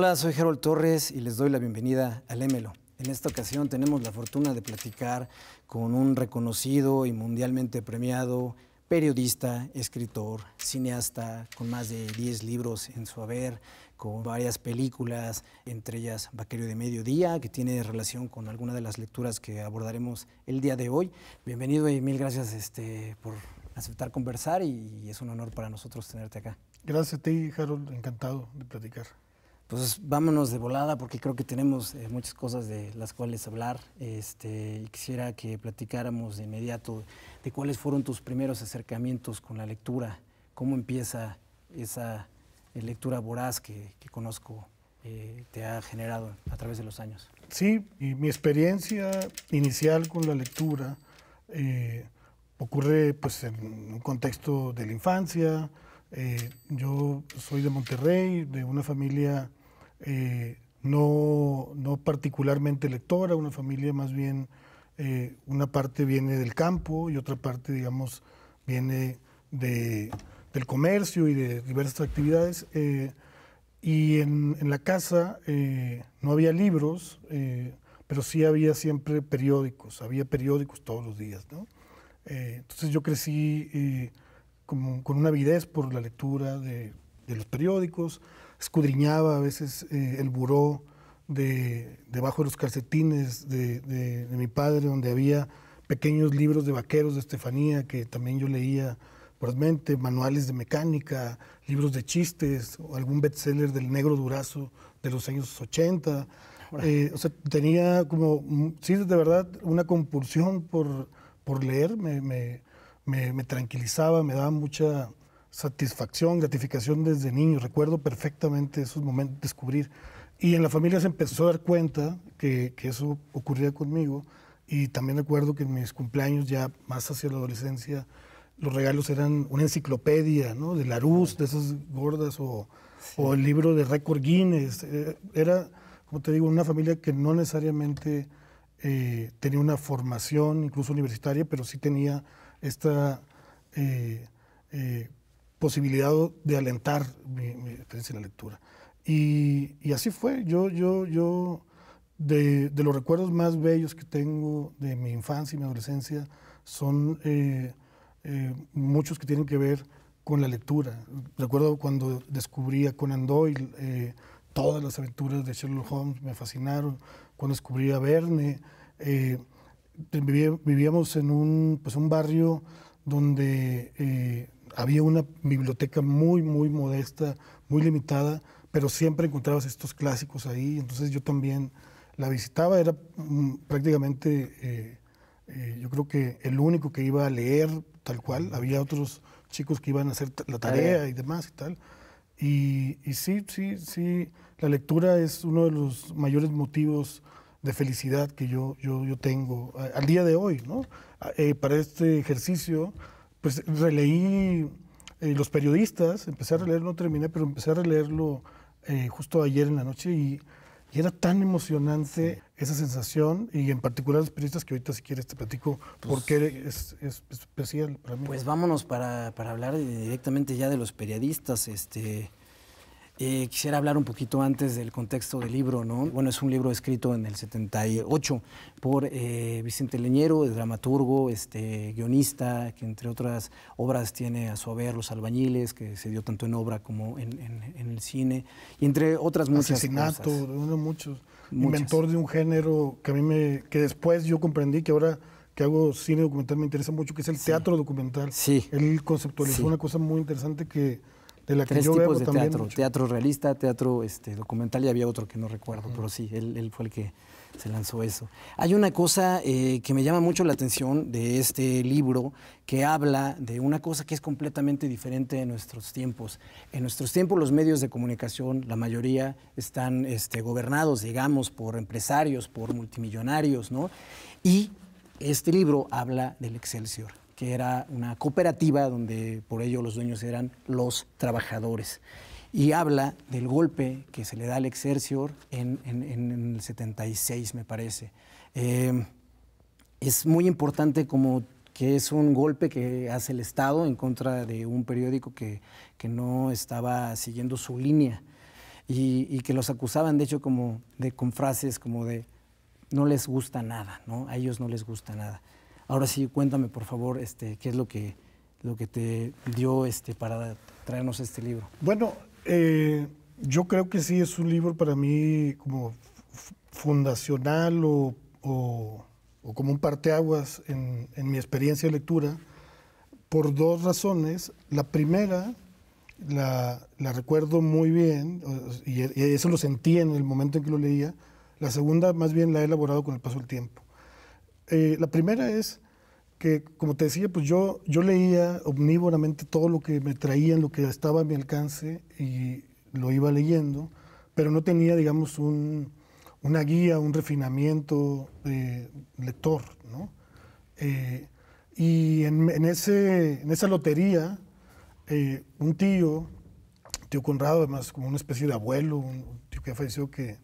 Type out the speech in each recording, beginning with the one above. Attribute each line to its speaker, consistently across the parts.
Speaker 1: Hola, soy Harold Torres y les doy la bienvenida al Emelo. En esta ocasión tenemos la fortuna de platicar con un reconocido y mundialmente premiado periodista, escritor, cineasta, con más de 10 libros en su haber, con varias películas, entre ellas Vaquerio de Mediodía, que tiene relación con alguna de las lecturas que abordaremos el día de hoy. Bienvenido y mil gracias este, por aceptar conversar y es un honor para nosotros tenerte acá.
Speaker 2: Gracias a ti, Harold, encantado de platicar.
Speaker 1: Pues vámonos de volada porque creo que tenemos eh, muchas cosas de las cuales hablar. Este, quisiera que platicáramos de inmediato de cuáles fueron tus primeros acercamientos con la lectura, cómo empieza esa eh, lectura voraz que, conozco eh, te ha generado a través de los años.
Speaker 2: Sí, mi experiencia inicial con la lectura ocurre pues, en un contexto de la infancia. yo soy de Monterrey, de una familia eh, no, particularmente lectora, una familia más bien, eh, una parte viene del campo y otra parte, digamos, viene del comercio y de diversas actividades. Eh, y en, la casa no había libros, pero sí había siempre periódicos, había periódicos todos los días. entonces yo crecí con una avidez por la lectura de los periódicos escudriñaba a veces eh, el buró de, debajo de los calcetines de, de, mi padre, donde había pequeños libros de vaqueros de Estefanía que también yo leía mente, manuales de mecánica, libros de chistes, o algún bestseller del negro durazo de los años 80. Eh, o sea, tenía como, sí, de verdad, una compulsión por, por leer, me, me, me tranquilizaba, me daba mucha satisfacción, gratificación desde niño. Recuerdo perfectamente esos momentos de descubrir. Y en la familia se empezó a dar cuenta que, eso ocurría conmigo. Y también recuerdo que en mis cumpleaños, ya más hacia la adolescencia, los regalos eran una enciclopedia, ¿no? De Larus, de esas gordas, o, o el libro de récord Guinness. Eh, era, como te digo, una familia que no necesariamente eh, tenía una formación, incluso universitaria, pero sí tenía esta eh, posibilidad de alentar mi, experiencia en la lectura. Y, así fue, yo, yo, yo de, los recuerdos más bellos que tengo de mi infancia y mi adolescencia son eh, eh, muchos que tienen que ver con la lectura. Recuerdo cuando descubrí a Conan Doyle, eh, todas las aventuras de Sherlock Holmes me fascinaron, cuando descubrí a Verne. vivíamos en un, pues, un barrio donde había una biblioteca muy, muy modesta, muy limitada, pero siempre encontrabas estos clásicos ahí. Entonces yo también la visitaba, era mm, prácticamente, eh, eh, yo creo que el único que iba a leer tal cual. Había otros chicos que iban a hacer la tarea y demás y tal. Y, sí, sí, sí, la lectura es uno de los mayores motivos de felicidad que yo, yo, yo tengo al día de hoy, ¿no? Eh, para este ejercicio pues releí eh, Los Periodistas, empecé a releer no terminé, pero empecé a releerlo eh, justo ayer en la noche y, era tan emocionante esa sensación y en particular los periodistas que ahorita si quieres te platico pues porque es, especial para mí. Pues
Speaker 1: vámonos para, para hablar directamente ya de los periodistas, este... Eh, quisiera hablar un poquito antes del contexto del libro, ¿no? Bueno, es un libro escrito en el 78 por eh, Vicente Leñero, dramaturgo, este, guionista, que entre otras obras tiene a su haber Los Albañiles, que se dio tanto en obra como en, el
Speaker 2: cine, y entre otras muchas Asesinato, uno de muchos. un Inventor de un género que a mí me... que después yo comprendí que ahora que hago cine documental me interesa mucho, que es el teatro documental. Sí. Él conceptualizó una cosa muy interesante que de la Tres tipos de teatro,
Speaker 1: teatro realista, teatro este, documental y había otro que no recuerdo, pero sí, él, fue el que se lanzó eso. Hay una cosa eh, que me llama mucho la atención de este libro que habla de una cosa que es completamente diferente en nuestros tiempos. En nuestros tiempos los medios de comunicación, la mayoría están este, gobernados, digamos, por empresarios, por multimillonarios, ¿no? Y este libro habla del Excelsior que era una cooperativa donde por ello los dueños eran los trabajadores. Y habla del golpe que se le da al Excelsior en, el 76, me parece. Eh, es muy importante como que es un golpe que hace el Estado en contra de un periódico que, que no estaba siguiendo su línea y, y, que los acusaban, de hecho, como de, con frases como de no les gusta nada, ¿no? A ellos no les gusta nada. Ahora sí, cuéntame por favor este, qué es lo que, lo que te dio este, para traernos este libro.
Speaker 2: Bueno, eh, yo creo que sí es un libro para mí como fundacional o, como un parteaguas en, en mi experiencia de lectura por dos razones. La primera, la, la, recuerdo muy bien, y, eso lo sentí en el momento en que lo leía. La segunda, más bien, la he elaborado con el paso del tiempo. Eh, la primera es que, como te decía, pues yo, yo leía omnívoramente todo lo que me traían, lo que estaba a mi alcance y lo iba leyendo, pero no tenía, digamos, un, una guía, un refinamiento de lector, ¿no? Eh, y en, en, ese, en esa lotería, eh, un tío, tío Conrado, además como una especie de abuelo, un tío que falleció, que,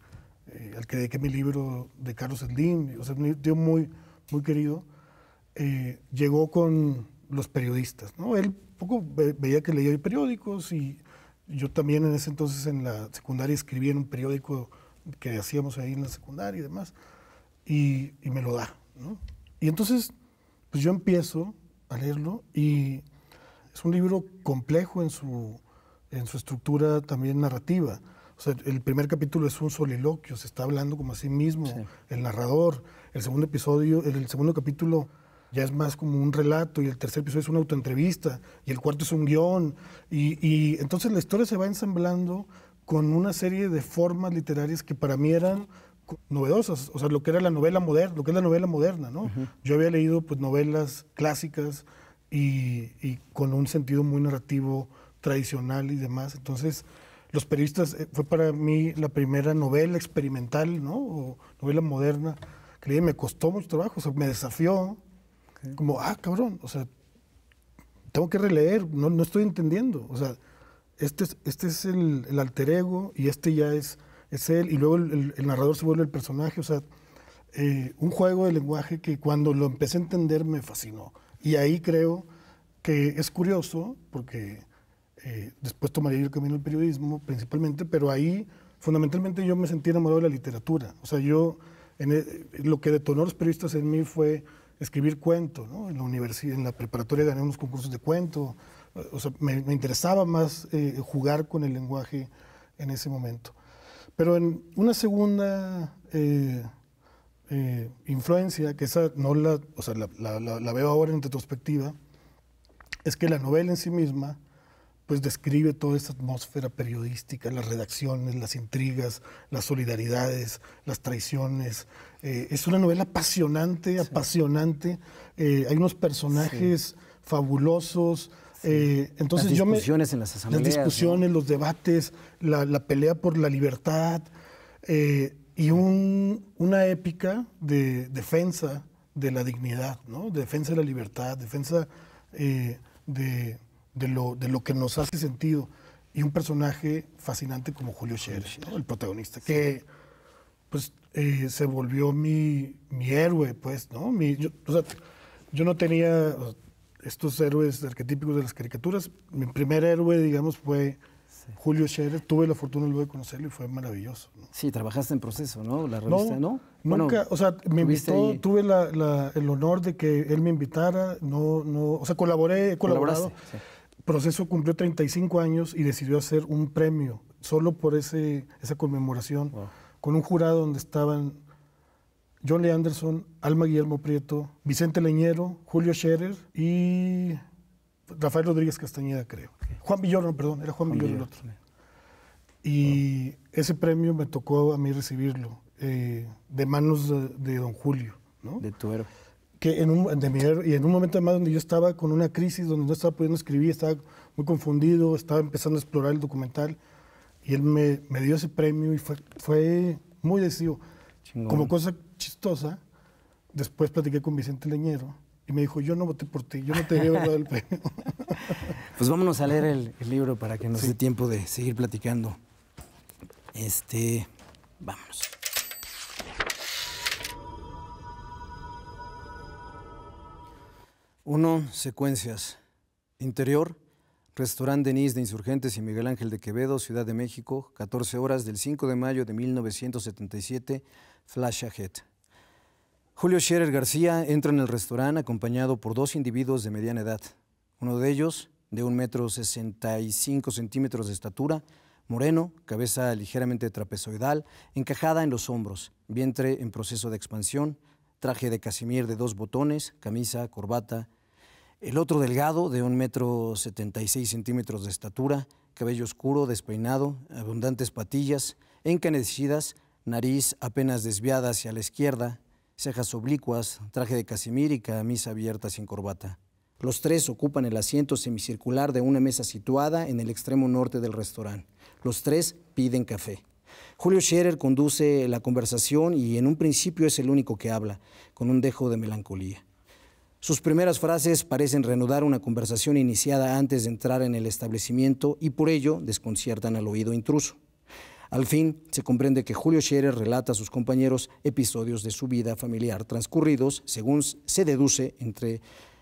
Speaker 2: al que dediqué mi libro de Carlos Slim, o sea, un tío muy, muy querido, eh, llegó con los periodistas. ¿no? Él poco veía que leía periódicos y yo también en ese entonces en la secundaria escribía en un periódico que hacíamos ahí en la secundaria y demás, y, y me lo da. ¿no? Y entonces, pues yo empiezo a leerlo y es un libro complejo en su, en su estructura también narrativa. O sea, el primer capítulo es un soliloquio, se está hablando como a sí mismo, el narrador. El segundo episodio, el, segundo capítulo ya es más como un relato y el tercer episodio es una autoentrevista y el cuarto es un guión. Y, entonces la historia se va ensamblando con una serie de formas literarias que para mí eran novedosas, o sea, lo que era la novela moderna, que es la novela moderna, ¿no? Yo había leído pues novelas clásicas y, y, con un sentido muy narrativo tradicional y demás, entonces los periodistas eh, fue para mí la primera novela experimental, ¿no? O novela moderna. Creí, me costó mucho trabajo, o sea, me desafió. Como, ah, cabrón, o sea, tengo que releer, no, no estoy entendiendo. O sea, este es, este es el, alter ego y este ya es, es él, y luego el, narrador se vuelve el personaje, o sea, eh, un juego de lenguaje que cuando lo empecé a entender me fascinó. Y ahí creo que es curioso, porque eh, después tomaría el camino del periodismo principalmente, pero ahí fundamentalmente yo me sentí enamorado de la literatura. O sea, yo, e, lo que detonó los periodistas en mí fue escribir cuento, ¿no? En la universidad, en la preparatoria gané unos concursos de cuento, o sea, me, interesaba más eh, jugar con el lenguaje en ese momento. Pero en una segunda eh, influencia, que esa no la, o sea, la, veo ahora en retrospectiva, es que la novela en sí misma pues describe toda esa atmósfera periodística, las redacciones, las intrigas, las solidaridades, las traiciones. Eh, es una novela apasionante, apasionante. Eh, hay unos personajes fabulosos. Eh, entonces las discusiones en las asambleas. Las discusiones, los debates, la, la, pelea por la libertad y un, una épica de defensa de la dignidad, ¿no? defensa de la libertad, defensa de de lo, que nos hace sentido. Y un personaje fascinante como Julio Scherer, el protagonista, que pues eh, se volvió mi, mi, héroe, pues, ¿no? yo, no tenía estos héroes arquetípicos de las caricaturas. Mi primer héroe, digamos, fue Julio Scherer. Tuve la fortuna luego de conocerlo y fue maravilloso. ¿no? Sí, trabajaste en
Speaker 1: proceso, ¿no? La
Speaker 2: revista, ¿no? Nunca, o sea, me invitó, tuve el honor de que él me invitara, no, no, o sea, colaboré, he colaborado proceso cumplió 35 años y decidió hacer un premio solo por ese, esa conmemoración, con un jurado donde estaban John Lee Anderson, Alma Guillermo Prieto, Vicente Leñero, Julio Scherer y Rafael Rodríguez Castañeda, creo. Juan Villoro, perdón, era Juan, el otro. Y ese premio me tocó a mí recibirlo eh, de manos de, don Julio. De tu en un, de er, y en un momento más donde yo estaba con una crisis, donde no estaba pudiendo escribir, estaba muy confundido, estaba empezando a explorar el documental, y él me, dio ese premio y fue, muy decisivo. Como cosa chistosa, después platiqué con Vicente Leñero y me dijo, yo no voté por ti, yo no te había el premio.
Speaker 1: pues vámonos a leer el, libro para que nos dé tiempo de seguir platicando. Este, vámonos. 1. Secuencias. Interior. Restaurante Denise de Insurgentes y Miguel Ángel de Quevedo, Ciudad de México, 14 horas del 5 de mayo de 1977, Flash Ahead. Julio Scherer García entra en el restaurante acompañado por dos individuos de mediana edad. Uno de ellos, de 1,65 metro 65 centímetros de estatura, moreno, cabeza ligeramente trapezoidal, encajada en los hombros, vientre en proceso de expansión, traje de casimir de dos botones, camisa, corbata. El otro delgado, de un metro setenta y seis centímetros de estatura, cabello oscuro, despeinado, abundantes patillas, encanecidas, nariz apenas desviada hacia la izquierda, cejas oblicuas, traje de casimir y camisa abierta sin corbata. Los tres ocupan el asiento semicircular de una mesa situada en el extremo norte del restaurante. Los tres piden café. Julio Scherer conduce la conversación y en un principio es el único que habla, con un dejo de melancolía. Sus primeras frases parecen reanudar una conversación iniciada antes de entrar en el establecimiento y por ello desconciertan al oído intruso. Al fin, se comprende que Julio Scherer relata a sus compañeros episodios de su vida familiar transcurridos, según se deduce, entre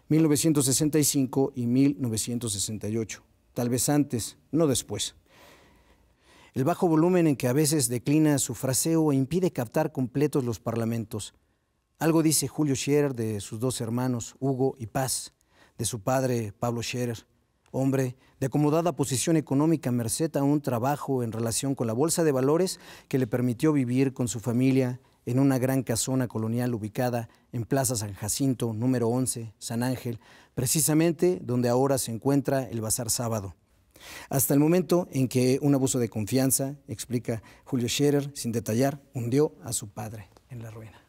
Speaker 1: 1965 y 1968, tal vez antes, no después el bajo volumen en que a veces declina su fraseo e impide captar completos los parlamentos. Algo dice Julio Scherer de sus dos hermanos, Hugo y Paz, de su padre, Pablo Scherer, hombre de acomodada posición económica merced a un trabajo en relación con la bolsa de valores que le permitió vivir con su familia en una gran casona colonial ubicada en Plaza San Jacinto, número 11, San Ángel, precisamente donde ahora se encuentra el Bazar Sábado. Hasta el momento en que un abuso de confianza,
Speaker 2: explica Julio Scherer, sin detallar, hundió a su padre en la ruina.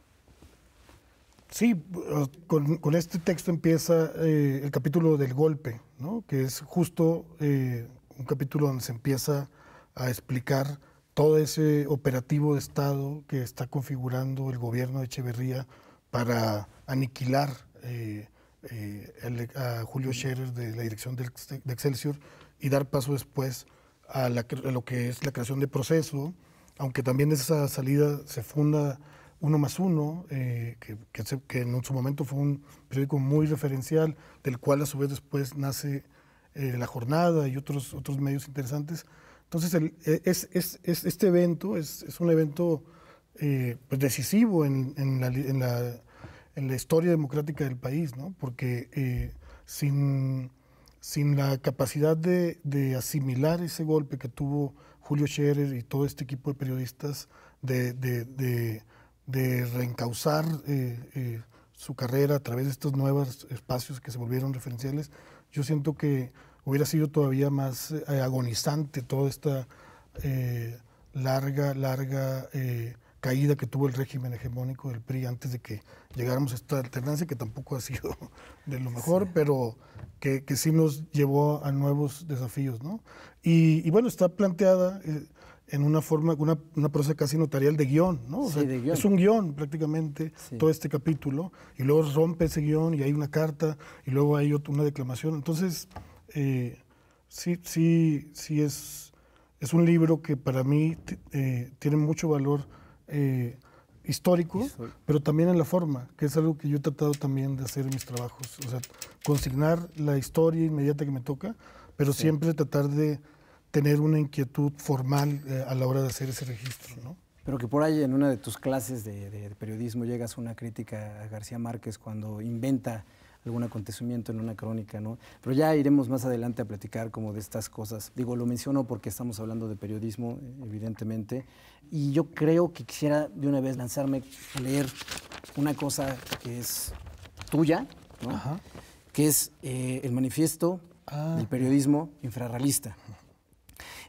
Speaker 2: Sí, eh, con, este texto empieza eh, el capítulo del golpe, ¿no? que es justo eh, un capítulo donde se empieza a explicar todo ese operativo de Estado que está configurando el gobierno de Echeverría para aniquilar a Julio Scherer de la dirección de, Excelsior y dar paso después a, lo que es la creación de proceso, aunque también de esa salida se funda uno más uno, eh, que, que, que, en su momento fue un periódico muy referencial, del cual a su vez después nace eh, La Jornada y otros, otros medios interesantes. Entonces, e, es, este evento es, un evento eh, pues decisivo en, la, en, la, historia democrática del país, ¿no? porque sin sin la capacidad de, asimilar ese golpe que tuvo Julio Scherer y todo este equipo de periodistas de, reencauzar eh, eh, su carrera a través de estos nuevos espacios que se volvieron referenciales, yo siento que hubiera sido todavía más eh, agonizante toda esta larga, larga caída que tuvo el régimen hegemónico del PRI antes de que llegáramos a esta alternancia, que tampoco ha sido de lo mejor, pero que, sí nos llevó a nuevos desafíos, ¿no? Y, bueno, está planteada eh, en una forma, una, una prosa casi notarial de guión, ¿no? Es un guión prácticamente todo este capítulo, y luego rompe ese guión y hay una carta, y luego hay una declamación. Entonces, eh, sí, sí, sí es, es un libro que para mí eh, tiene mucho valor eh, histórico, pero también en la forma, que es algo que yo he tratado también de hacer en mis trabajos. O sea, consignar la historia inmediata que me toca, pero siempre tratar de tener una inquietud formal eh, a la hora de hacer ese registro,
Speaker 1: Pero que por ahí en una de tus clases de, de periodismo llegas a una crítica a García Márquez cuando inventa algún acontecimiento en una crónica, ¿no? Pero ya iremos más adelante a platicar como de estas cosas. Digo, lo menciono porque estamos hablando de periodismo, evidentemente, y yo creo que quisiera de una vez lanzarme a leer una cosa que es tuya, ¿no? Ajá. que es eh, el manifiesto ah. del periodismo infrarrealista.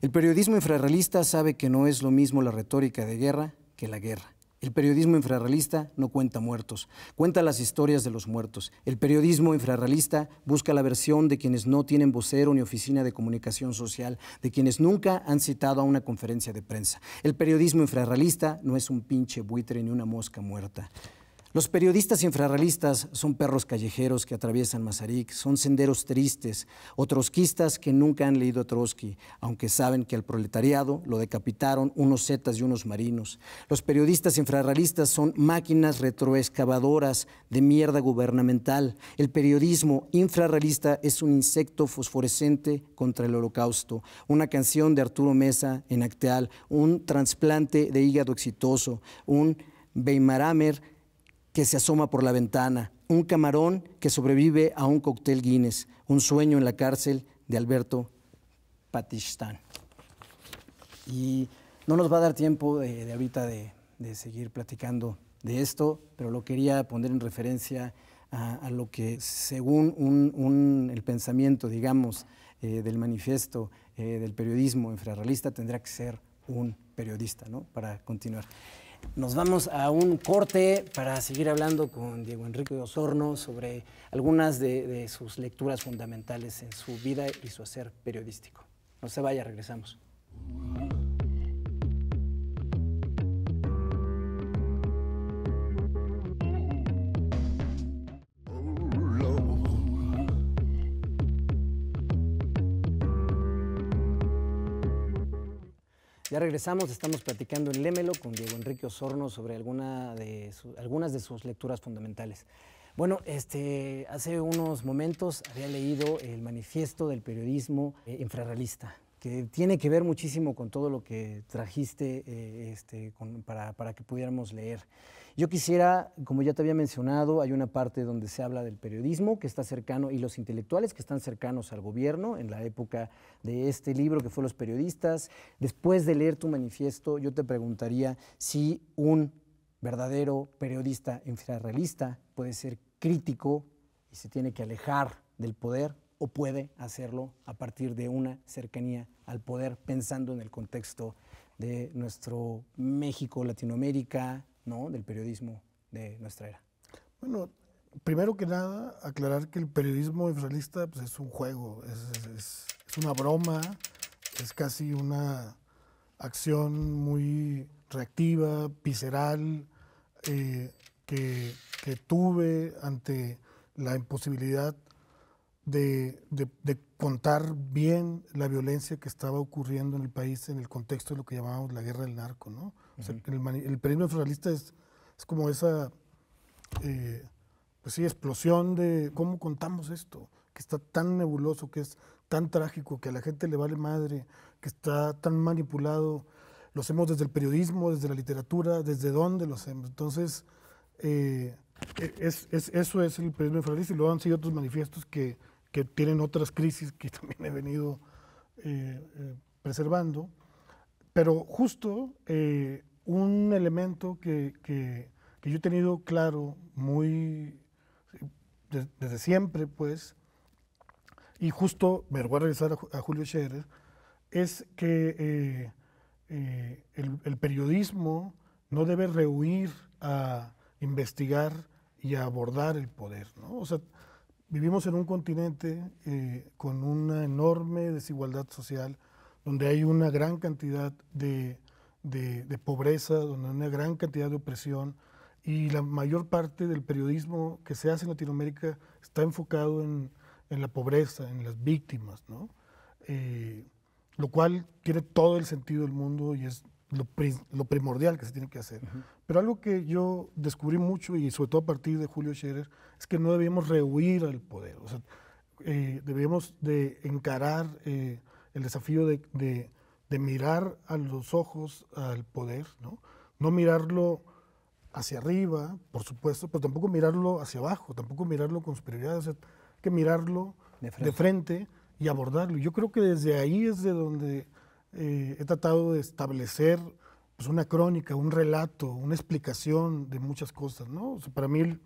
Speaker 1: El periodismo infrarrealista sabe que no es lo mismo la retórica de guerra que la guerra. El periodismo infrarrealista no cuenta muertos, cuenta las historias de los muertos. El periodismo infrarrealista busca la versión de quienes no tienen vocero ni oficina de comunicación social, de quienes nunca han citado a una conferencia de prensa. El periodismo infrarrealista no es un pinche buitre ni una mosca muerta. Los periodistas infrarrealistas son perros callejeros que atraviesan Mazarik, son senderos tristes o trotskistas que nunca han leído a Trotsky, aunque saben que al proletariado lo decapitaron unos zetas y unos marinos. Los periodistas infrarrealistas son máquinas retroexcavadoras de mierda gubernamental. El periodismo infrarrealista es un insecto fosforescente contra el holocausto, una canción de Arturo Mesa en Acteal, un trasplante de hígado exitoso, un Weimaramer que se asoma por la ventana, un camarón que sobrevive a un cóctel Guinness, un sueño en la cárcel de Alberto Patistán. Y no nos va a dar tiempo de, ahorita de, seguir platicando de esto, pero lo quería poner en referencia a, lo que según el pensamiento, digamos, eh, del manifiesto eh, del periodismo infrarrealista tendrá que ser un periodista, ¿no? Para continuar. Nos vamos a un corte para seguir hablando con Diego Enrique Osorno sobre algunas de, de, sus lecturas fundamentales en su vida y su hacer periodístico. No se vaya, regresamos. Ya regresamos, estamos platicando en Lémelo con Diego Enrique Osorno sobre algunas de sus lecturas fundamentales. Bueno, este, hace unos momentos había leído el manifiesto del periodismo eh, infrarrealista que tiene que ver muchísimo con todo lo que trajiste eh, este, para, para, que pudiéramos leer. Yo quisiera, como ya te había mencionado, hay una parte donde se habla del periodismo que está cercano y los intelectuales que están cercanos al gobierno en la época de este libro que fue Los Periodistas. Después de leer tu manifiesto, yo te preguntaría si un verdadero periodista infrarrealista puede ser crítico y se tiene que alejar del poder o puede hacerlo a partir de una cercanía al poder, pensando en el contexto de nuestro México, Latinoamérica, ¿no? del periodismo de nuestra era.
Speaker 2: Bueno, primero que nada, aclarar que el periodismo israelista pues, es un juego, es, una broma, es casi una acción muy reactiva, visceral, eh, que, que tuve ante la imposibilidad de, contar bien la violencia que estaba ocurriendo en el país en el contexto de lo que llamábamos la guerra del narco, ¿no? el, el, periodismo federalista es, como esa, eh, pues sí, explosión de cómo contamos esto, que está tan nebuloso, que es tan trágico, que a la gente le vale madre, que está tan manipulado. Lo hacemos desde el periodismo, desde la literatura, desde dónde lo hacemos. Entonces, eh, e-, es, eso es el periodismo federalista y luego han sido otros manifiestos que que tienen otras crisis que también he venido eh, eh, preservando, pero justo eh, un elemento que, yo he tenido claro muy desde siempre, pues, y justo me voy a regresar a, Julio Scherer, es que el, periodismo no debe rehuir a investigar y a abordar el poder, ¿no? O sea, Vivimos en un continente eh, con una enorme desigualdad social, donde hay una gran cantidad de, de, pobreza, donde hay una gran cantidad de opresión, y la mayor parte del periodismo que se hace en Latinoamérica está enfocado en, en la pobreza, en las víctimas, ¿no? Eh, lo cual tiene todo el sentido del mundo y es lo, primordial que se tiene que hacer. Pero algo que yo descubrí mucho, y sobre todo a partir de Julio Scherer, es que no debíamos rehuir al poder. O sea, eh, debíamos de encarar eh, el desafío de, de, mirar a los ojos al poder, ¿no? mirarlo hacia arriba, por supuesto, pero tampoco mirarlo hacia abajo, tampoco mirarlo con superioridad, hay que mirarlo de frente. de frente. y abordarlo. Yo creo que desde ahí es de donde eh, he tratado de establecer pues, una crónica, un relato, una explicación de muchas cosas, ¿no? para mí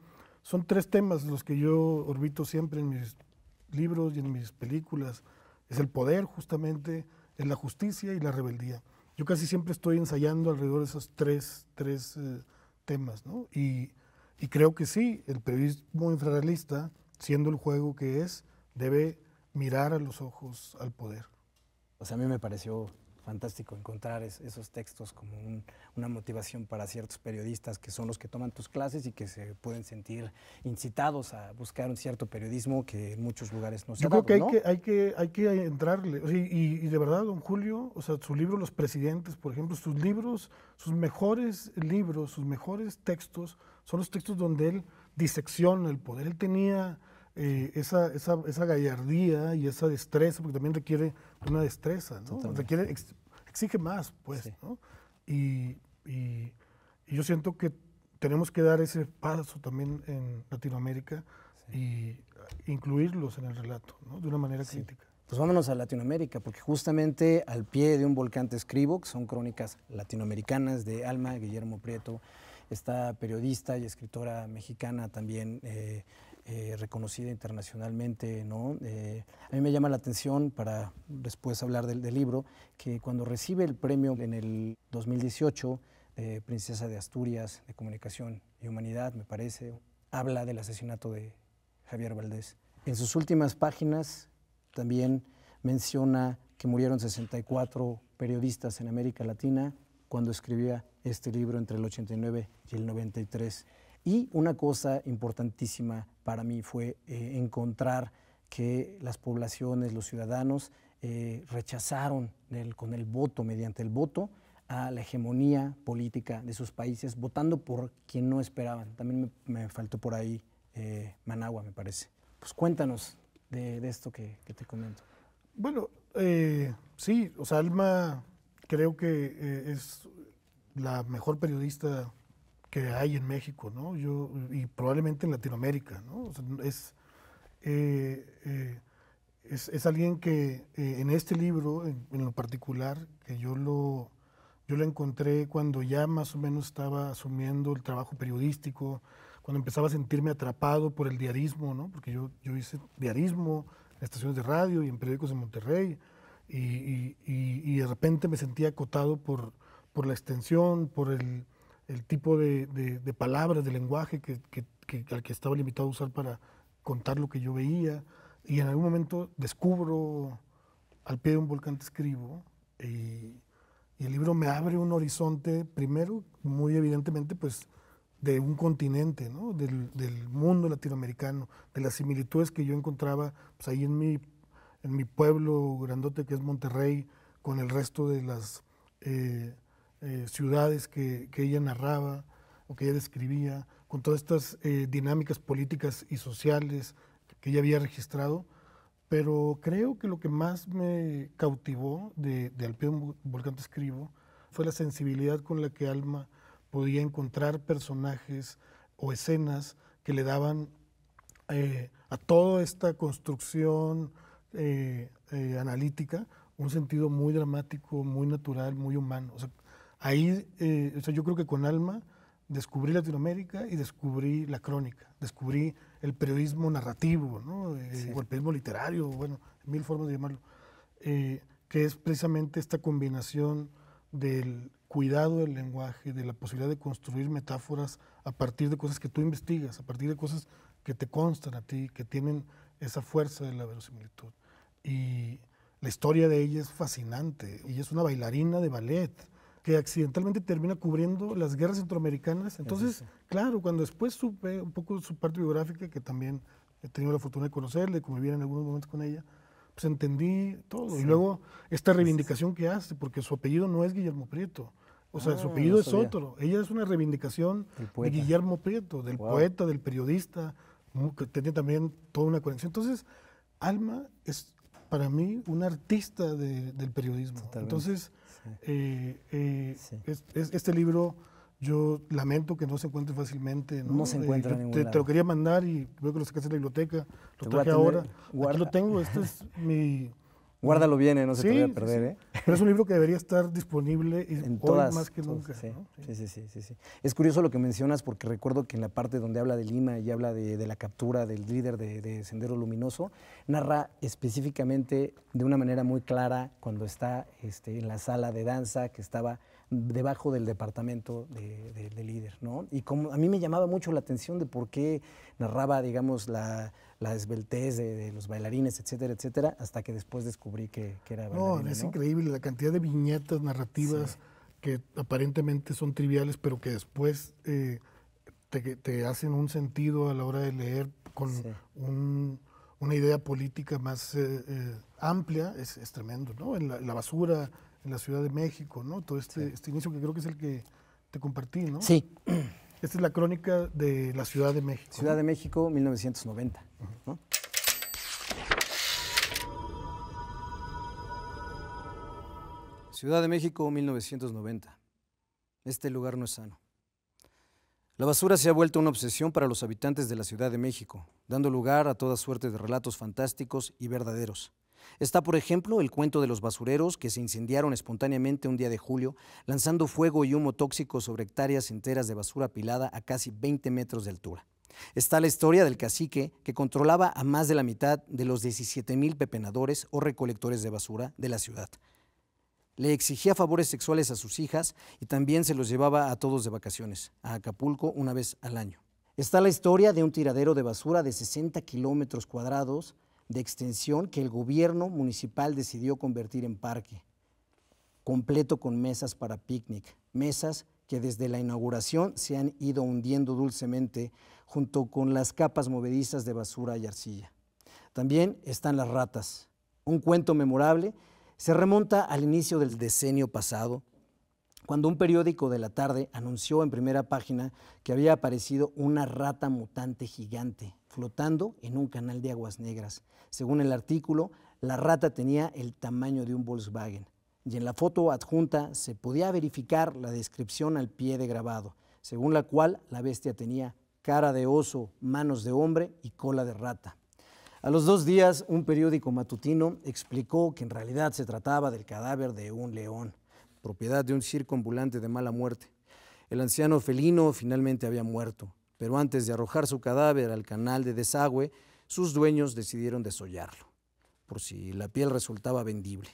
Speaker 2: son tres temas los que yo orbito siempre en mis libros y en mis películas. Es el poder, justamente, es la justicia y la rebeldía. Yo casi siempre estoy ensayando alrededor de esos tres, tres eh, temas, ¿no? Y, y creo que sí, el periodismo infrarrealista, siendo el juego que es, debe mirar a los ojos al poder. O sea, a mí me pareció
Speaker 1: fantástico encontrar esos textos como una motivación para ciertos periodistas que son los que toman tus clases y que se pueden sentir incitados a buscar un cierto periodismo que en muchos lugares no se Yo creo dado, que,
Speaker 2: hay que hay que hay que entrarle. y, y, de verdad, don Julio, o sea, su libro Los Presidentes, por ejemplo, sus libros, sus mejores libros, sus mejores textos, son los textos donde él disecciona el poder. Él tenía eh, esa, esa, esa, gallardía y esa destreza, porque también requiere una destreza, Requiere, exige más, pues, Y, yo siento que tenemos que dar ese paso también en Latinoamérica e y incluirlos en el relato, De una manera crítica.
Speaker 1: Pues vámonos a Latinoamérica, porque justamente al pie de un volcán te escribo, que son crónicas latinoamericanas de Alma, Guillermo Prieto, esta periodista y escritora mexicana también. Eh, eh, reconocida internacionalmente. ¿no? Eh, a mí me llama la atención, para después hablar del, libro, que cuando recibe el premio en el 2018, de Princesa de Asturias, de Comunicación y Humanidad, me parece, habla del asesinato de Javier Valdés. En sus últimas páginas también menciona que murieron 64 periodistas en América Latina cuando escribía este libro entre el 89 y el 93. Y una cosa importantísima para mí fue eh, encontrar que las poblaciones, los ciudadanos, eh, rechazaron con el voto, mediante el voto, a la hegemonía política de sus países, votando por quien no esperaban. También me, faltó por ahí eh, Managua, me parece. Pues cuéntanos de, esto que, te
Speaker 2: comento. Bueno, eh, sí, o sea, Alma creo que es la mejor periodista que hay en México, ¿no? Yo, y probablemente en Latinoamérica, ¿no? Eh, eh, es, es, alguien que eh, en este libro, en, lo particular, que yo lo, yo lo encontré cuando ya más o menos estaba asumiendo el trabajo periodístico, cuando empezaba a sentirme atrapado por el diarismo, ¿no? Porque yo, yo hice diarismo en estaciones de radio y en periódicos de Monterrey, y, y, y, y de repente me sentía acotado por, por la extensión, por el el tipo de, de, palabras, de lenguaje que, que, al que estaba limitado a usar para contar lo que yo veía. Y en algún momento descubro al pie de un volcán te escribo y, el libro me abre un horizonte, primero, muy evidentemente, pues de un continente, ¿no? del, mundo latinoamericano, de las similitudes que yo encontraba pues, ahí en mi, en mi pueblo grandote que es Monterrey, con el resto de las eh, eh, ciudades que, ella narraba o que ella describía, con todas estas eh, dinámicas políticas y sociales que ella había registrado, pero creo que lo que más me cautivó de, de Al escribo fue la sensibilidad con la que Alma podía encontrar personajes o escenas que le daban eh, a toda esta construcción analítica un sentido muy dramático, muy natural, muy humano. O sea, Ahí, eh, yo creo que con Alma descubrí Latinoamérica y descubrí la crónica, descubrí el periodismo narrativo, eh, el periodismo literario, bueno, mil formas de llamarlo, eh, que es precisamente esta combinación del cuidado del lenguaje, de la posibilidad de construir metáforas a partir de cosas que tú investigas, a partir de cosas que te constan a ti, que tienen esa fuerza de la verosimilitud. Y la historia de ella es fascinante, ella es una bailarina de ballet, que accidentalmente termina cubriendo las guerras centroamericanas. Entonces, claro, cuando después supe un poco su parte biográfica, que también he tenido la fortuna de conocerle, como convivir en algunos momentos con ella, pues entendí todo. Y luego esta reivindicación que hace, porque su apellido no es Guillermo Prieto. O sea, su ah, apellido es otro. Ella es una reivindicación de Guillermo Prieto, del poeta, del periodista, que tenía también toda una conexión. Entonces, Alma es para mí un artista del periodismo. Totalmente. Entonces, eh, eh, este libro yo lamento que no se encuentre fácilmente. No, se eh, encuentra te, lo quería mandar y luego que lo sacaste de la biblioteca. Lo traje ahora. lo tengo. Este es mi Guárdalo bien, ¿eh? no se te vaya a perder. ¿eh? Pero es un libro que debería estar disponible en todas, más que nunca.
Speaker 1: sí, sí, sí, sí, Es curioso lo que mencionas porque recuerdo que en la parte donde habla de Lima y habla de, la captura del líder de, Sendero Luminoso, narra específicamente de una manera muy clara cuando está este, en la sala de danza que estaba debajo del departamento de, líder, ¿no? Y como a mí me llamaba mucho la atención de por qué narraba, digamos, la, la esbeltez de, los bailarines, etcétera, etcétera, hasta que después descubrí que, era bailarina. No, es
Speaker 2: increíble la cantidad de viñetas narrativas que aparentemente son triviales, pero que después eh, te, hacen un sentido a la hora de leer con una idea política más eh, eh, amplia es, tremendo, ¿no? en la basura, en la Ciudad de México, ¿no? Todo este, este, inicio que creo que es el que te compartí, ¿no? Sí. Esta es la crónica de la Ciudad de México.
Speaker 1: Ciudad de México, 1990. Ciudad de México, 1990. Este lugar no es sano. La basura se ha vuelto una obsesión para los habitantes de la Ciudad de México, dando lugar a toda suerte de relatos fantásticos y verdaderos. Está, por ejemplo, el cuento de los basureros que se incendiaron espontáneamente un día de julio, lanzando fuego y humo tóxico sobre hectáreas enteras de basura apilada a casi 20 metros de altura. Está la historia del cacique que controlaba a más de la mitad de los 17.000 pepenadores o recolectores de basura de la ciudad. Le exigía favores sexuales a sus hijas y también se los llevaba a todos de vacaciones, a Acapulco una vez al año. Está la historia de un tiradero de basura de 60 kilómetros cuadrados de extensión que el gobierno municipal decidió convertir en parque, completo con mesas para picnic, mesas que desde la inauguración se han ido hundiendo dulcemente junto con las capas movedizas de basura y arcilla. También están las ratas. Un cuento memorable se remonta al inicio del decenio pasado, cuando un periódico de la tarde anunció en primera página que había aparecido una rata mutante gigante flotando en un canal de aguas negras. Según el artículo, la rata tenía el tamaño de un Volkswagen y en la foto adjunta se podía verificar la descripción al pie de grabado, según la cual la bestia tenía cara de oso, manos de hombre y cola de rata. A los dos días, un periódico matutino explicó que en realidad se trataba del cadáver de un león, propiedad de un circo ambulante de mala muerte. El anciano felino finalmente había muerto pero antes de arrojar su cadáver al canal de desagüe, sus dueños decidieron desollarlo, por si la piel resultaba vendible.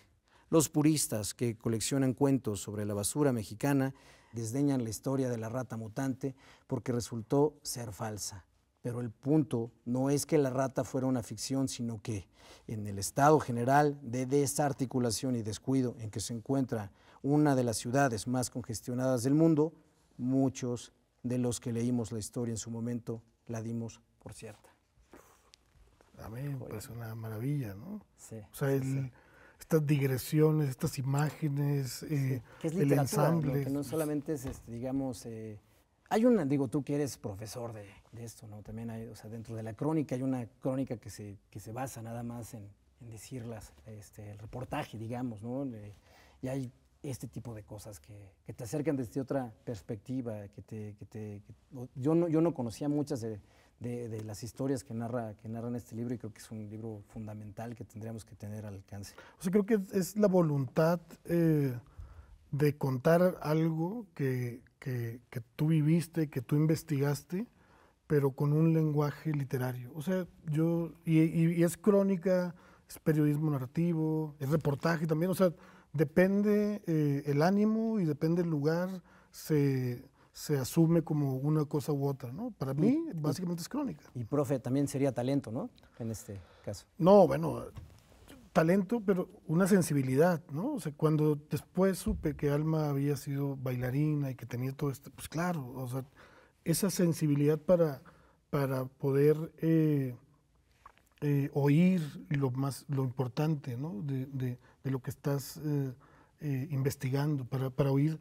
Speaker 1: Los puristas que coleccionan cuentos sobre la basura mexicana desdeñan la historia de la rata mutante porque resultó ser falsa. Pero el punto no es que la rata fuera una ficción, sino que en el estado general de desarticulación y descuido en que se encuentra una de las ciudades más congestionadas del mundo, muchos de los que leímos la historia en su momento, la
Speaker 2: dimos por cierta. Amén, parece una maravilla, ¿no? Sí. O sea, estas digresiones, estas imágenes, eh, es el ensamble. Que no
Speaker 1: pues. solamente es, este, digamos, eh, hay una, digo, tú que eres profesor de, esto, ¿no? También hay, o sea, dentro de la crónica hay una crónica que se, que se basa nada más en, decirlas, este, el reportaje, digamos, ¿no? y hay este tipo de cosas que, te acercan desde otra perspectiva, que te... Que te yo, no, yo no conocía muchas de, de, las historias que narra que narran este libro y creo que es un libro fundamental que tendríamos que tener al alcance.
Speaker 2: O sea, creo que es la voluntad eh, de contar algo que, que, que tú viviste, que tú investigaste, pero con un lenguaje literario. O sea, yo, y, y, es crónica, es periodismo narrativo, es reportaje también, o sea, depende eh, el ánimo y depende el lugar, se, asume como una cosa u otra, ¿no? Para mí, básicamente es crónica.
Speaker 1: Y profe, también sería talento, ¿no? En este caso.
Speaker 2: No, bueno, talento, pero una sensibilidad, ¿no? O sea, cuando después supe que Alma había sido bailarina y que tenía todo esto, pues claro, o sea, esa sensibilidad para, para poder eh, eh, oír lo más lo importante de, lo que estás eh, eh, investigando, para, para, oír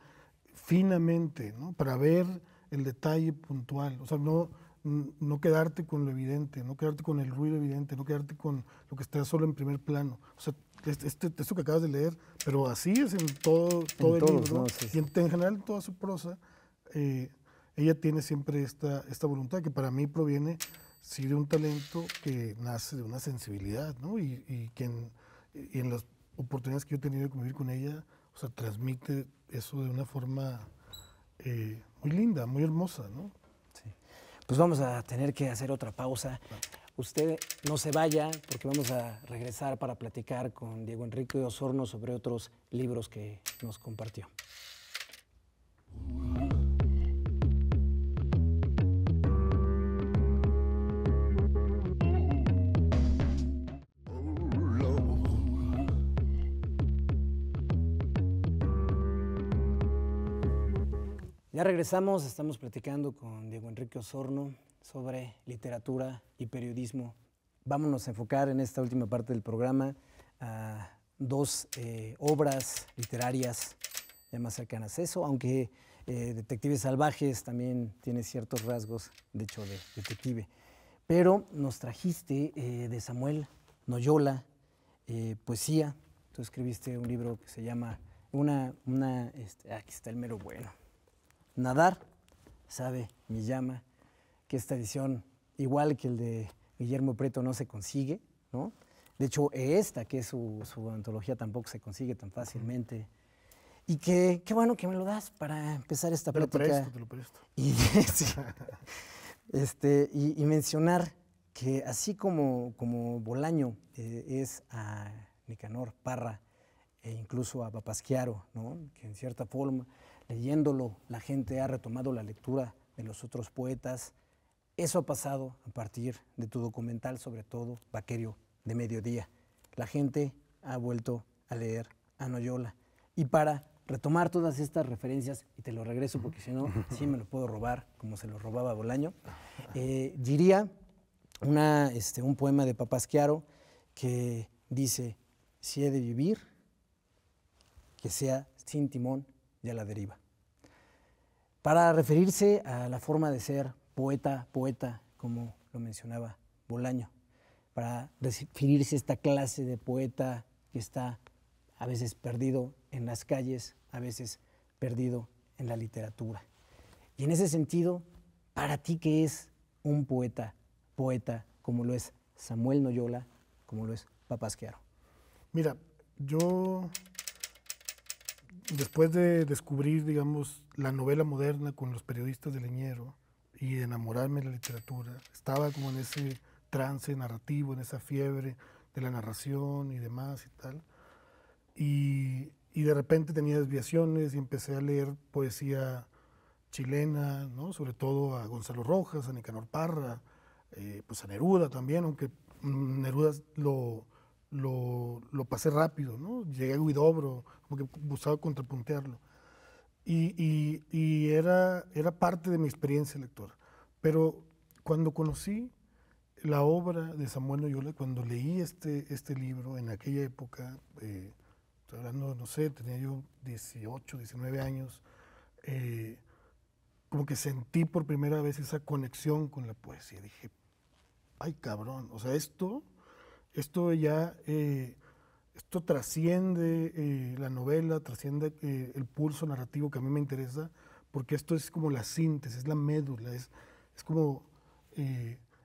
Speaker 2: finamente, para ver el detalle puntual, o sea, no, no quedarte con lo evidente, no quedarte con el ruido evidente, no quedarte con lo que está solo en primer plano. O sea, este, esto que acabas de leer, pero así es en todo, todo el libro. Y en, general en toda su prosa, ella tiene siempre esta, esta voluntad que para mí proviene sí de un talento que nace de una sensibilidad, ¿no? Y, y que en, las oportunidades que yo he tenido de convivir con ella, o sea, transmite eso de una forma eh, muy linda, muy hermosa, ¿no? Sí. Pues vamos a tener
Speaker 1: que hacer otra pausa. Usted no se vaya porque vamos a regresar para platicar con Diego Enrique Osorno sobre otros libros que nos compartió. Ya regresamos, estamos platicando con Diego Enrique Osorno sobre literatura y periodismo. Vámonos a enfocar en esta última parte del programa a dos eh, obras literarias ya más cercanas a eso, aunque eh, Detectives Salvajes también tiene ciertos rasgos, de hecho, de detective. Pero nos trajiste eh, de Samuel Noyola poesía. Tú escribiste un libro que se llama una, una este, aquí está el mero bueno nadar, sabe me llama, que esta edición, igual que el de Guillermo Preto, no se consigue, ¿no? De hecho, esta, que es su, antología, tampoco se consigue tan fácilmente. Y que, qué bueno que me lo das para empezar esta te Y, mencionar que así como, como Bolaño eh, es a Nicanor Parra e incluso a Papasquiaro, ¿no? que en cierta forma leyéndolo la gente ha retomado la lectura de los otros poetas. Eso ha pasado a partir de tu documental, sobre todo Vaquerio de Mediodía. La gente ha vuelto a leer a Noyola. Y para retomar todas estas referencias, y te lo regreso porque si no, sí me lo puedo robar, como se lo robaba Bolaño, ah. eh, diría una, este, un poema de Papasquiaro que dice, si he de vivir, que sea sin timón ya la deriva. Para referirse a la forma de ser poeta, poeta, como lo mencionaba Bolaño, para referirse a esta clase de poeta que está a veces perdido en las calles, a veces perdido en la literatura. Y en ese sentido, para ti que es un poeta, poeta como lo es Samuel Noyola, como lo es Papasquiaro.
Speaker 2: Mira, yo después de descubrir, digamos, la novela moderna con los periodistas de Leñero y enamorarme de la literatura, estaba como en ese trance narrativo, en esa fiebre de la narración y demás y tal. Y, y de repente tenía desviaciones y empecé a leer poesía chilena, ¿no? sobre todo a Gonzalo Rojas, a Nicanor Parra, eh, pues a Neruda también, aunque Neruda lo, lo, lo, pasé rápido, ¿no? Llegué a Guidobro, como que buscaba contrapuntearlo. Y, y, era, era parte de mi experiencia lectora. Pero cuando conocí la obra de Samuel Noyola, cuando leí este, este libro en aquella época, eh, hablando, no sé, tenía yo 18, 19 años, eh, como que sentí por primera vez esa conexión con la poesía. Dije, ay cabrón, o sea, esto esto ya, eh, esto trasciende eh, la novela, trasciende eh, el pulso narrativo que a mí me interesa, porque esto es como la síntesis, es la médula, es, es como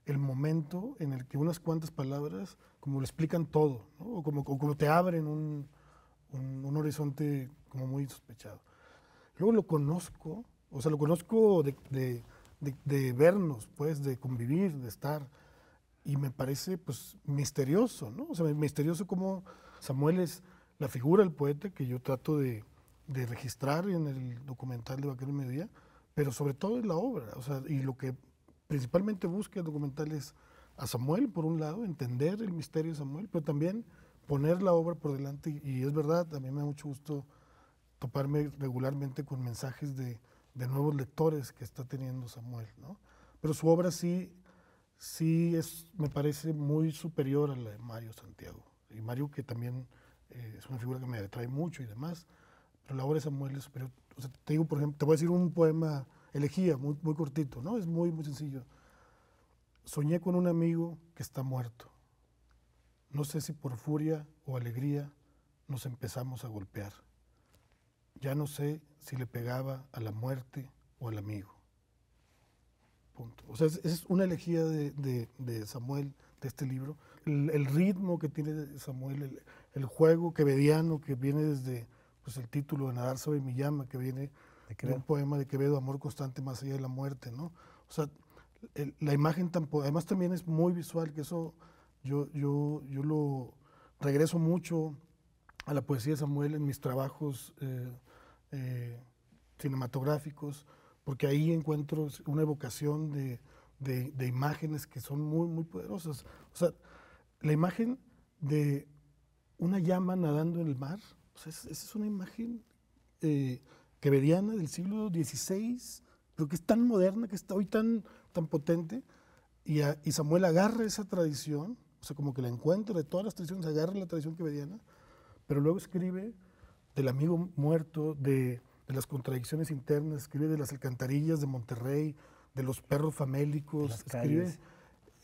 Speaker 2: el momento en el que unas cuantas palabras como lo explican todo, o, como, te abren un, un, horizonte como muy sospechado. Luego lo conozco, o sea, lo conozco de, de, de, de vernos, pues, de convivir, de estar y me parece pues misterioso, ¿no? O sea, misterioso como Samuel es la figura, el poeta que yo trato de, de registrar en el documental de Vaquero Medía pero sobre todo es la obra, o sea, y lo que principalmente busca el documental es a Samuel, por un lado, entender el misterio de Samuel, pero también poner la obra por delante, y es verdad, a mí me da mucho gusto toparme regularmente con mensajes de, de nuevos lectores que está teniendo Samuel, ¿no? Pero su obra sí sí es, me parece muy superior a la de Mario Santiago. Y Mario que también eh, es una figura que me atrae mucho y demás, pero la obra de Samuel es superior. te por ejemplo, voy a decir un poema, elegía, muy, muy cortito, ¿no? Es muy, muy sencillo. Soñé con un amigo que está muerto. No sé si por furia o alegría nos empezamos a golpear. Ya no sé si le pegaba a la muerte o al amigo. O sea, es, una elegía de, Samuel, de este libro. El, ritmo que tiene Samuel, el, juego quevediano que viene desde pues, el título de Nadar sobre mi llama, que viene de, un poema de Quevedo, Amor constante más allá de la muerte, ¿no? O sea, la imagen tan... Además también es muy visual, que eso yo, yo, yo lo regreso mucho a la poesía de Samuel en mis trabajos eh, eh, cinematográficos porque ahí encuentro una evocación de, de, imágenes que son muy, muy poderosas. O sea, la imagen de una llama nadando en el mar, esa es una imagen quevediana eh, del siglo XVI, pero que es tan moderna, que está hoy tan, tan potente, y, Samuel agarra esa tradición, o sea, como que la encuentra de todas las tradiciones, agarra la tradición quevediana, pero luego escribe del amigo muerto, de de las contradicciones internas, escribe de las alcantarillas de Monterrey, de los perros famélicos, escribe.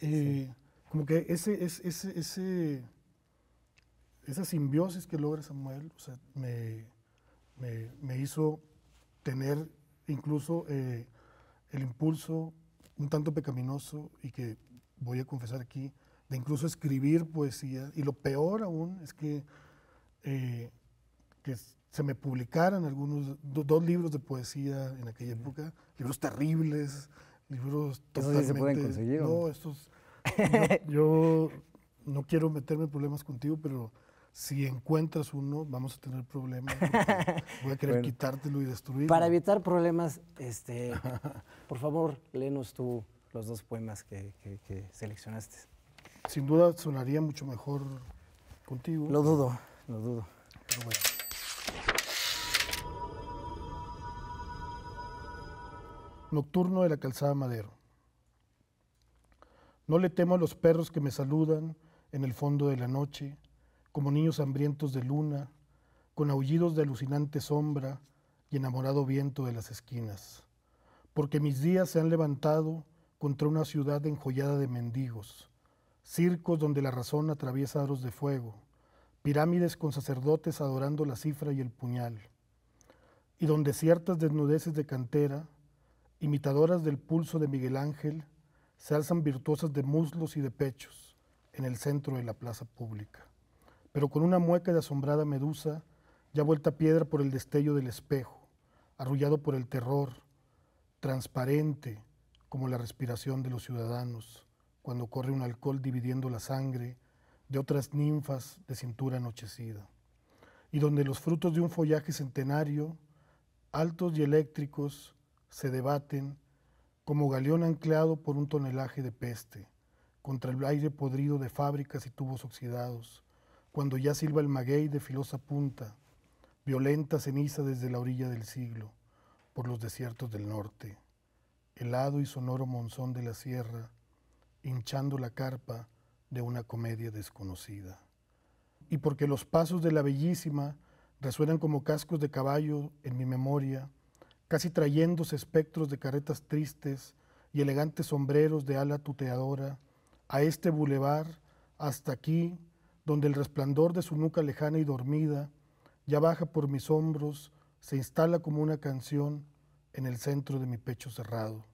Speaker 2: Eh, como que ese, ese, esa simbiosis que logra Samuel me, hizo tener incluso eh, el impulso un tanto pecaminoso y que voy a confesar aquí, de incluso escribir poesía. Y lo peor aún es que, eh, que se me publicaran algunos, dos libros de poesía en aquella época, libros terribles, libros totalmente... se pueden conseguir? No, estos... Yo, no quiero meterme en problemas contigo, pero si encuentras uno, vamos a tener problemas. Voy a querer quitártelo y destruirlo. Para evitar problemas,
Speaker 1: este, por favor, léenos tú los dos poemas que, que seleccionaste.
Speaker 2: Sin duda sonaría mucho mejor contigo. Lo dudo, lo dudo. Pero bueno. nocturno de la calzada Madero. No le temo a los perros que me saludan en el fondo de la noche, como niños hambrientos de luna, con aullidos de alucinante sombra y enamorado viento de las esquinas, porque mis días se han levantado contra una ciudad enjollada de mendigos, circos donde la razón atraviesa aros de fuego, pirámides con sacerdotes adorando la cifra y el puñal, y donde ciertas desnudeces de cantera imitadoras del pulso de Miguel Ángel, se alzan virtuosas de muslos y de pechos en el centro de la plaza pública. Pero con una mueca de asombrada medusa, ya vuelta piedra por el destello del espejo, arrullado por el terror, transparente como la respiración de los ciudadanos cuando corre un alcohol dividiendo la sangre de otras ninfas de cintura anochecida, y donde los frutos de un follaje centenario, altos y eléctricos, se debaten como galeón anclado por un tonelaje de peste, contra el aire podrido de fábricas y tubos oxidados, cuando ya silba el maguey de filosa punta, violenta ceniza desde la orilla del siglo, por los desiertos del norte, helado y sonoro monzón de la sierra, hinchando la carpa de una comedia desconocida. Y porque los pasos de la bellísima resuenan como cascos de caballo en mi memoria, casi trayéndose espectros de carretas tristes y elegantes sombreros de ala tuteadora, a este bulevar, hasta aquí, donde el resplandor de su nuca lejana y dormida ya baja por mis hombros, se instala como una canción en el centro de mi pecho cerrado,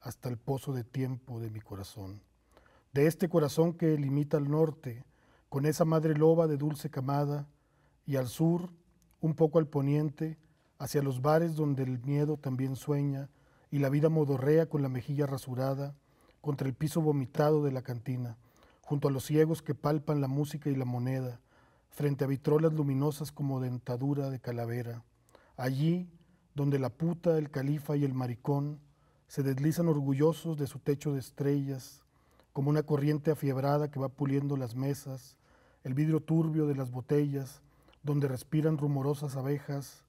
Speaker 2: hasta el pozo de tiempo de mi corazón. De este corazón que limita al norte, con esa madre loba de dulce camada, y al sur, un poco al poniente, hacia los bares donde el miedo también sueña y la vida modorrea con la mejilla rasurada, contra el piso vomitado de la cantina, junto a los ciegos que palpan la música y la moneda, frente a vitrolas luminosas como dentadura de calavera. Allí, donde la puta, el califa y el maricón se deslizan orgullosos de su techo de estrellas, como una corriente afiebrada que va puliendo las mesas, el vidrio turbio de las botellas, donde respiran rumorosas abejas,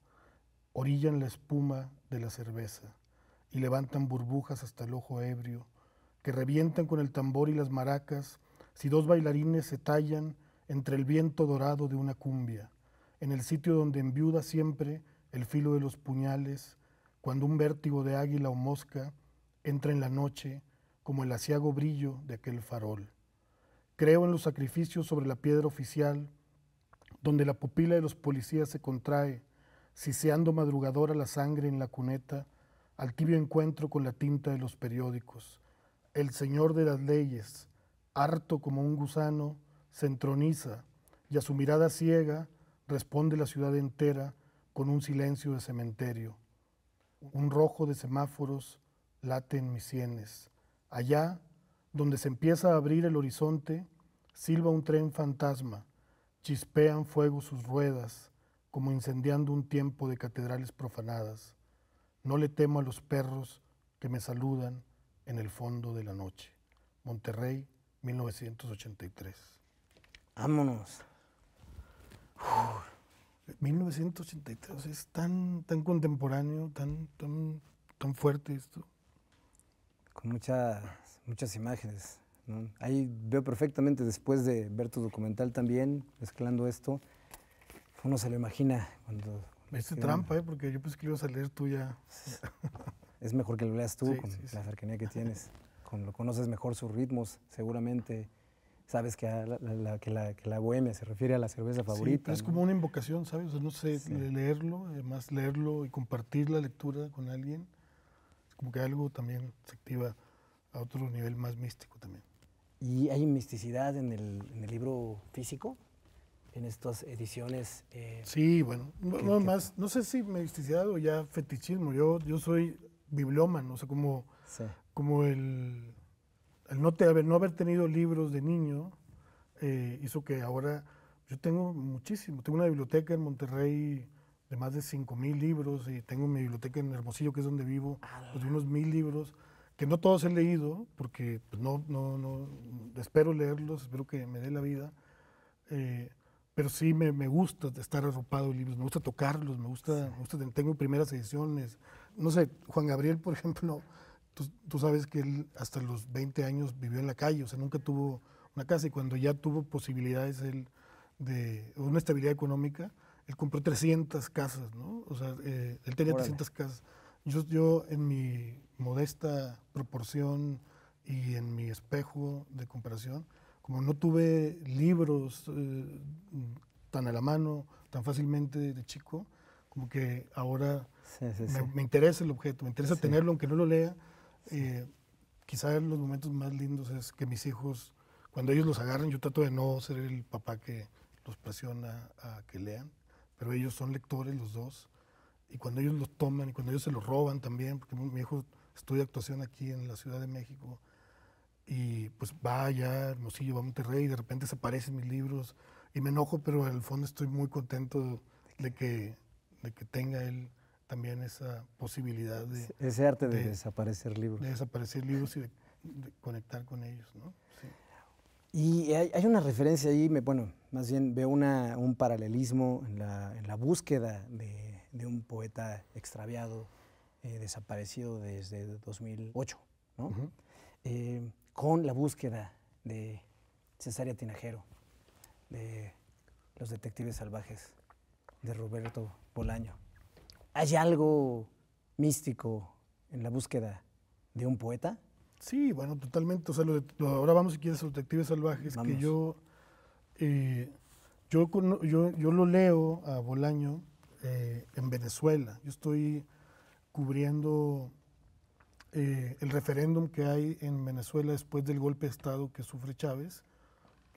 Speaker 2: orillan la espuma de la cerveza y levantan burbujas hasta el ojo ebrio, que revientan con el tambor y las maracas si dos bailarines se tallan entre el viento dorado de una cumbia, en el sitio donde enviuda siempre el filo de los puñales, cuando un vértigo de águila o mosca entra en la noche como el aciago brillo de aquel farol. Creo en los sacrificios sobre la piedra oficial, donde la pupila de los policías se contrae siseando madrugadora la sangre en la cuneta, al tibio encuentro con la tinta de los periódicos. El señor de las leyes, harto como un gusano, se entroniza y a su mirada ciega responde la ciudad entera con un silencio de cementerio. Un rojo de semáforos late en mis sienes. Allá, donde se empieza a abrir el horizonte, silba un tren fantasma, chispean fuego sus ruedas, como incendiando un tiempo de catedrales profanadas. No le temo a los perros que me saludan en el fondo de la noche. Monterrey, 1983. Vámonos. 1983 es tan, tan contemporáneo, tan, tan, fuerte esto. Con muchas, muchas imágenes.
Speaker 1: Ahí veo perfectamente después de ver tu documental también, mezclando esto uno se lo imagina cuando... Me trampa,
Speaker 2: eh, porque yo pensé que lo ibas a leer tú ya.
Speaker 1: Es mejor que lo leas tú con la cercanía que tienes. Con, lo conoces mejor sus ritmos, seguramente sabes que la, bohemia se refiere a la cerveza favorita. es como
Speaker 2: una invocación, ¿sabes? O sea, no sé, leerlo, además eh, leerlo y compartir la lectura con alguien, es como que algo también se activa a otro nivel más místico también. ¿Y hay misticidad en el, en el libro físico? en estas ediciones. Eh, sí, bueno, no, más, no sé si misticidad o ya fetichismo, yo, yo soy bibliómano, o sea, como, el, el no, haber, no haber tenido libros de niño eh, hizo que ahora yo tengo muchísimo, tengo una biblioteca en Monterrey de más de 5.000 libros y tengo mi biblioteca en Hermosillo, que es donde vivo, ah, pues, de unos 1.000 libros que no todos he leído, porque pues, no, no, no, espero leerlos, espero que me dé la vida. Eh, pero sí me, me, gusta estar arropado de libros, me gusta tocarlos, me gusta, tengo primeras ediciones. No sé, Juan Gabriel, por ejemplo, tú, sabes que él hasta los 20 años vivió en la calle, o sea, nunca tuvo una casa y cuando ya tuvo posibilidades él de una estabilidad económica, él compró 300 casas, ¿no? O sea, eh, él tenía 300 casas. Yo, yo en mi modesta proporción y en mi espejo de comparación, como no tuve libros eh, tan a la mano, tan fácilmente de chico, como que ahora me, interesa el objeto, me interesa tenerlo, aunque no lo lea. Eh, quizás los momentos más lindos es que mis hijos, cuando ellos los agarran, yo trato de no ser el papá que los presiona a que lean, pero ellos son lectores los dos, y cuando ellos los toman y cuando ellos se los roban también, porque mi hijo estudia actuación aquí en la Ciudad de México, y pues va allá, Hermosillo, va a Monterrey, y de repente desaparecen mis libros y me enojo, pero en el fondo estoy muy contento de que, que tenga él también esa posibilidad de... Ese arte de, desaparecer libros. De desaparecer libros y de, conectar con ellos, ¿no?
Speaker 1: Y hay, una referencia ahí, me, bueno, más bien veo un paralelismo en la, búsqueda de, un poeta extraviado, eh, desaparecido desde 2008, ¿no? con la búsqueda de Cesaria Tinajero, de Los Detectives Salvajes, de Roberto Bolaño. ¿Hay algo
Speaker 2: místico en la búsqueda de un poeta? Sí, bueno, totalmente. O sea, ahora vamos si a los detectives salvajes, que yo, eh, yo, yo, lo leo a Bolaño eh, en Venezuela. Yo estoy cubriendo eh, el referéndum que hay en Venezuela después del golpe de Estado que sufre Chávez,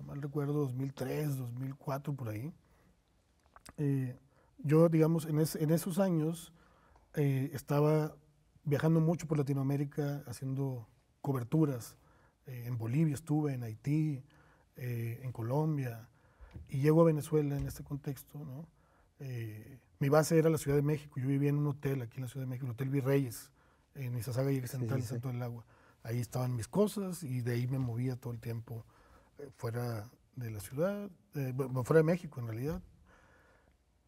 Speaker 2: no mal recuerdo, 2003, 2004, por ahí. Eh, yo, digamos, en, esos años eh, estaba viajando mucho por Latinoamérica, haciendo coberturas. en Bolivia estuve, en Haití, en Colombia, y llego a Venezuela en este contexto, ¿no? mi base era la Ciudad de México, yo vivía en un hotel aquí en la Ciudad de México, el Hotel Virreyes, en Izazaga y Central, sí, del Agua. Ahí estaban mis cosas y de ahí me movía todo el tiempo eh, fuera de la ciudad, eh, bueno, fuera de México en realidad.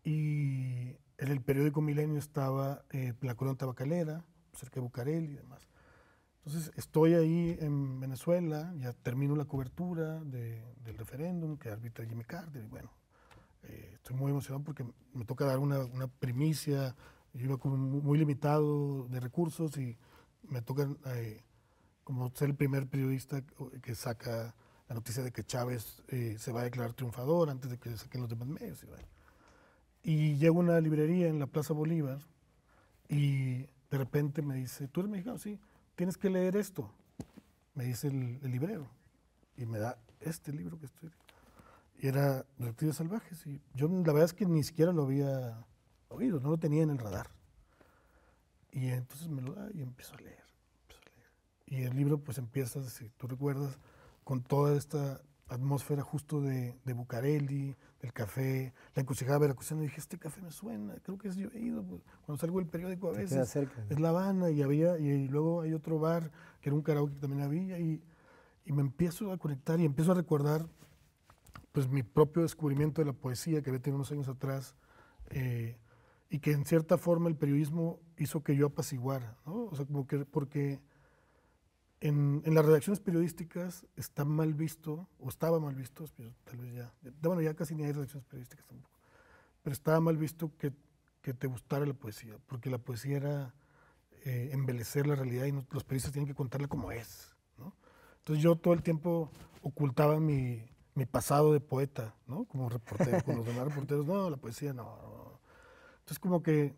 Speaker 2: Y en el periódico Milenio estaba eh, la Corona Tabacalera, cerca de Bucareli y demás. Entonces estoy ahí en Venezuela, ya termino la cobertura del referéndum que arbitra Jimmy Carter y bueno, estoy muy emocionado porque me toca dar una, una primicia yo iba como muy limitado de recursos y me toca eh, como ser el primer periodista que saca la noticia de que Chávez eh, se va a declarar triunfador antes de que saquen los demás medios. Y, llego a una librería en la Plaza Bolívar y de repente me dice, tú eres mexicano, sí, tienes que leer esto, me dice el, librero. Y me da este libro que estoy. Y era Reptiles Salvajes. Y yo la verdad es que ni siquiera lo había oído, no lo tenía en el radar. Y entonces me lo da y empiezo a leer. Y el libro pues empieza, si tú recuerdas, con toda esta atmósfera justo de, de Bucareli, del café, la encrucijada y dije, este café me suena, creo que es yo he ido, pues, cuando salgo del periódico a veces, es La Habana, y había, y, luego hay otro bar, que era un karaoke que también había, y, y, me empiezo a conectar y empiezo a recordar pues mi propio descubrimiento de la poesía que había tenido unos años atrás, eh, y que en cierta forma el periodismo hizo que yo apaciguara, ¿no? O sea, como que porque en, las redacciones periodísticas está mal visto, o estaba mal visto, pues, tal vez ya, bueno, ya casi ni hay redacciones periodísticas tampoco, pero estaba mal visto que, que te gustara la poesía, porque la poesía era eh, embelecer la realidad y los periodistas tienen que contarla como es, ¿no? Entonces yo todo el tiempo ocultaba mi, mi pasado de poeta, ¿no? Como reportero, con los demás reporteros, no, la poesía no entonces como que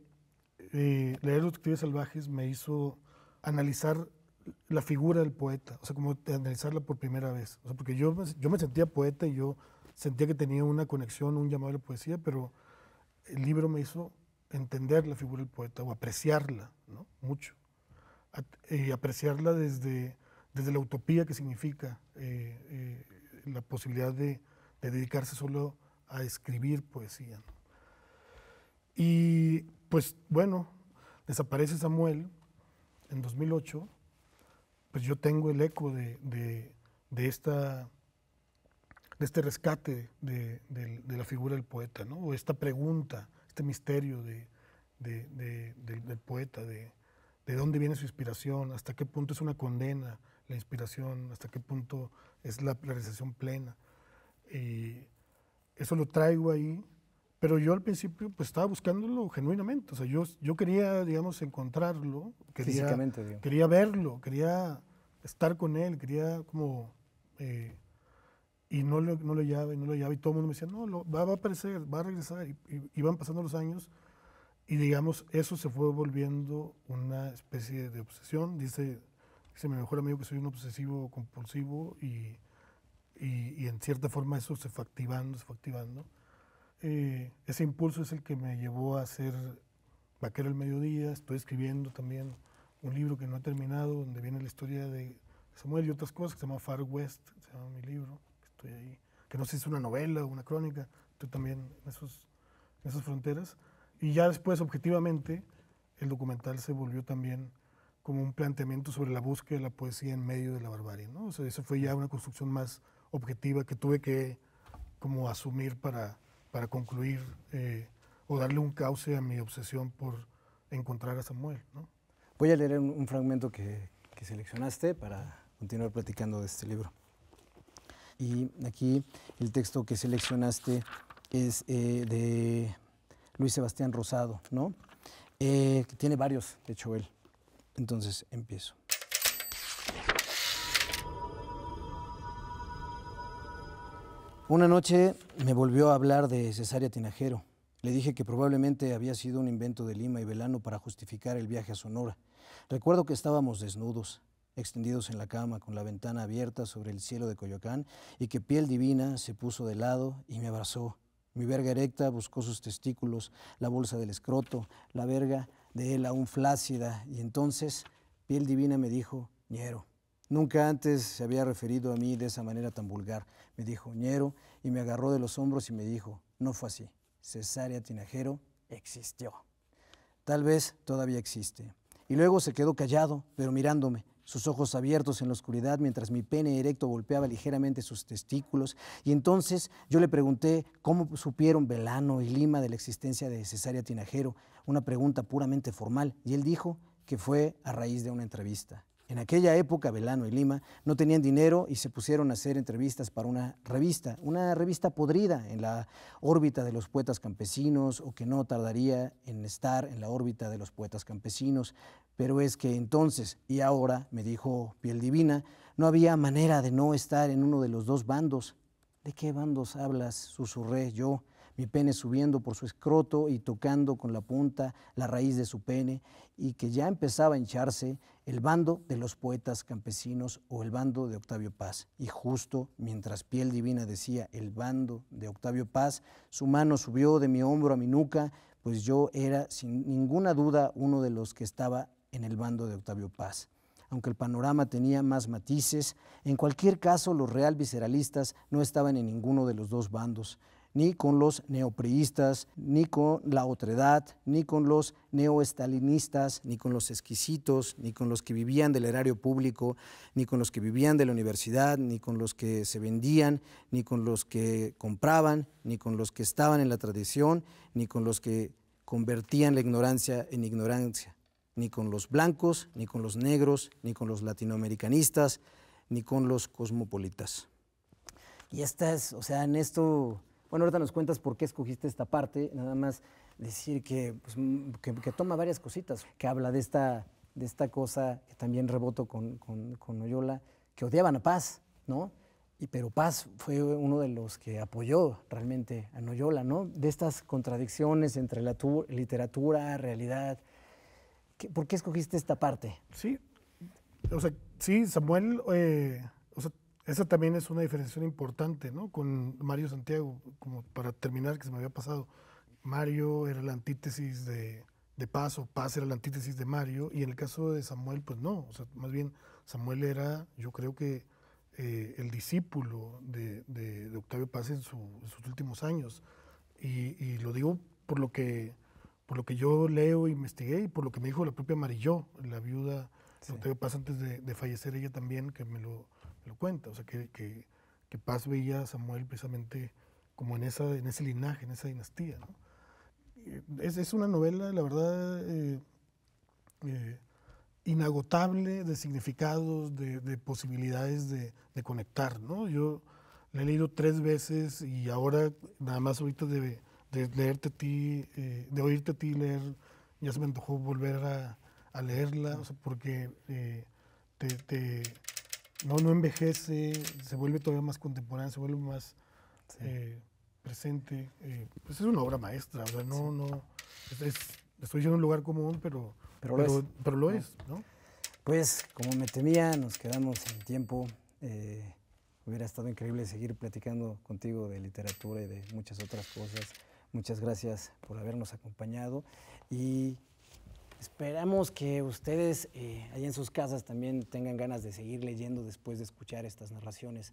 Speaker 2: eh, leer Los Detectives Salvajes me hizo analizar la figura del poeta, o sea, como analizarla por primera vez. O sea, porque yo, yo me sentía poeta y yo sentía que tenía una conexión, un llamado a la poesía, pero el libro me hizo entender la figura del poeta o apreciarla, ¿no? Mucho. y eh, apreciarla desde, desde la utopía que significa eh, la posibilidad de, de, dedicarse solo a escribir poesía. ¿no? Y pues bueno, desaparece Samuel en 2008, pues yo tengo el eco de, esta, de este rescate de, la figura del poeta, ¿no? o esta pregunta, este misterio del, poeta, de, de dónde viene su inspiración, hasta qué punto es una condena la inspiración, hasta qué punto es la realización plena. Y eso lo traigo ahí pero yo al principio pues estaba buscándolo genuinamente, o sea, yo, yo quería, digamos, encontrarlo, quería, Físicamente, quería verlo, quería estar con él, quería como... Eh, y no lo, no lo hallaba y no lo hallaba y todo el mundo me decía, no, lo, va, a aparecer, va a regresar. Y, pasando los años y digamos, eso se fue volviendo una especie de obsesión. Dice, mi mejor amigo que soy un obsesivo compulsivo y, y en cierta forma eso se fue activando, se fue activando. Eh, ese impulso es el que me llevó a hacer Vaquero el Mediodía. Estoy escribiendo también un libro que no he terminado, donde viene la historia de Samuel y otras cosas, que se llama Far West, se llama mi libro, que estoy ahí. Que no sé si es una novela o una crónica, estoy también en, esos, esas fronteras. Y ya después, objetivamente, el documental se volvió también como un planteamiento sobre la búsqueda de la poesía en medio de la barbarie. ¿no? O sea, eso fue ya una construcción más objetiva que tuve que como asumir para, para concluir eh, o darle un cauce a mi obsesión por encontrar a Samuel. ¿no?
Speaker 1: Voy a leer un, fragmento que, seleccionaste para continuar platicando de este libro. Y aquí el texto que seleccionaste es eh, de Luis Sebastián Rosado, ¿no? que eh, tiene varios, de hecho él. Entonces empiezo. Una noche me volvió a hablar de Cesárea Tinajero. Le dije que probablemente había sido un invento de Lima y Velano para justificar el viaje a Sonora. Recuerdo que estábamos desnudos, extendidos en la cama con la ventana abierta sobre el cielo de Coyoacán y que piel divina se puso de lado y me abrazó. Mi verga erecta buscó sus testículos, la bolsa del escroto, la verga de él aún flácida y entonces piel divina me dijo, ñero. Nunca antes se había referido a mí de esa manera tan vulgar, me dijo Ñero y me agarró de los hombros y me dijo, no fue así, Cesárea Tinajero existió. Tal vez todavía existe. Y luego se quedó callado, pero mirándome, sus ojos abiertos en la oscuridad mientras mi pene erecto golpeaba ligeramente sus testículos, y entonces yo le pregunté cómo supieron Velano y Lima de la existencia de Cesárea Tinajero, una pregunta puramente formal, y él dijo que fue a raíz de una entrevista. En aquella época, Velano y Lima no tenían dinero y se pusieron a hacer entrevistas para una revista, una revista podrida en la órbita de los poetas campesinos o que no tardaría en estar en la órbita de los poetas campesinos. Pero es que entonces y ahora, me dijo Piel Divina, no había manera de no estar en uno de los dos bandos. ¿De qué bandos hablas? susurré yo mi pene subiendo por su escroto y tocando con la punta la raíz de su pene, y que ya empezaba a hincharse el bando de los poetas campesinos o el bando de Octavio Paz. Y justo mientras piel divina decía el bando de Octavio Paz, su mano subió de mi hombro a mi nuca, pues yo era sin ninguna duda uno de los que estaba en el bando de Octavio Paz aunque el panorama tenía más matices, en cualquier caso los real visceralistas no estaban en ninguno de los dos bandos ni con los neopriistas, ni con la otredad, ni con los neoestalinistas, ni con los exquisitos, ni con los que vivían del erario público, ni con los que vivían de la universidad, ni con los que se vendían, ni con los que compraban, ni con los que estaban en la tradición, ni con los que convertían la ignorancia en ignorancia, ni con los blancos, ni con los negros, ni con los latinoamericanistas, ni con los cosmopolitas. Y esta es, o sea, en esto bueno, ahorita nos cuentas por qué escogiste esta parte, nada más decir pues, mm, que, que, toma varias cositas, que habla de esta, de esta cosa que también reboto con, Noyola, que odiaban a Paz, ¿no? Y, pero Paz fue uno de los que apoyó realmente a Noyola, ¿no? De estas contradicciones entre la literatura, realidad. ¿Por qué escogiste
Speaker 2: esta parte? Sí, o sea, sí, Samuel eh, esa también es una diferenciación importante, ¿no? Con Mario Santiago, como para terminar, que se me había pasado. Mario era la antítesis de, de Paz o Paz era la antítesis de Mario, y en el caso de Samuel, pues no, o sea, más bien Samuel era, yo creo que eh, el discípulo de, Octavio Paz en, sus últimos años. Y, lo digo por lo, que, por lo que yo leo, investigué y por lo que me dijo la propia Marilló, la viuda de Octavio Paz antes de fallecer ella también, que me lo lo cuenta, o sea, que, que, que Paz veía a Samuel precisamente como en, esa, en ese linaje, en esa dinastía. Eh, es, es, una novela, la verdad, eh, eh, inagotable de significados, de, posibilidades de, conectar. ¿no? Yo la he leído tres veces y ahora nada más ahorita de, de leerte a ti, de oírte a ti leer, ya se me antojó volver a, a leerla, o sea, porque te no, no envejece, se vuelve todavía más contemporáneo, se vuelve más eh, presente. Eh, pues es una obra maestra, no, no, es, estoy en un lugar común, pero, pero, lo, es.
Speaker 1: ¿no? Pues como me temía, nos quedamos sin tiempo. Eh, hubiera estado increíble seguir platicando contigo de literatura y de muchas otras cosas. Muchas gracias por habernos acompañado y Esperamos que ustedes eh, allá en sus casas también tengan ganas de seguir leyendo después de escuchar estas narraciones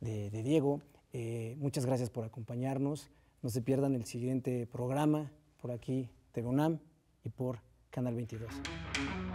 Speaker 1: de, Diego. Eh, muchas gracias por acompañarnos. No se pierdan el siguiente programa por aquí, UNAM y por Canal 22.